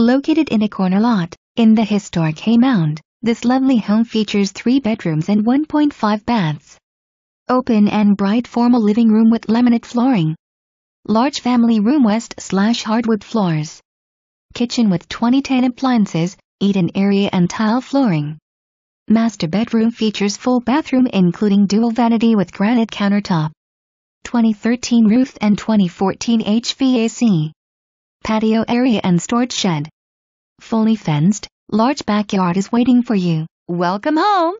Located in a corner lot, in the historic Haymound, this lovely home features three bedrooms and 1.5 baths. Open and bright formal living room with laminate flooring. Large family room west slash hardwood floors. Kitchen with 2010 appliances, eat-in area and tile flooring. Master bedroom features full bathroom including dual vanity with granite countertop. 2013 roof and 2014 HVAC patio area and storage shed. Fully fenced, large backyard is waiting for you. Welcome home!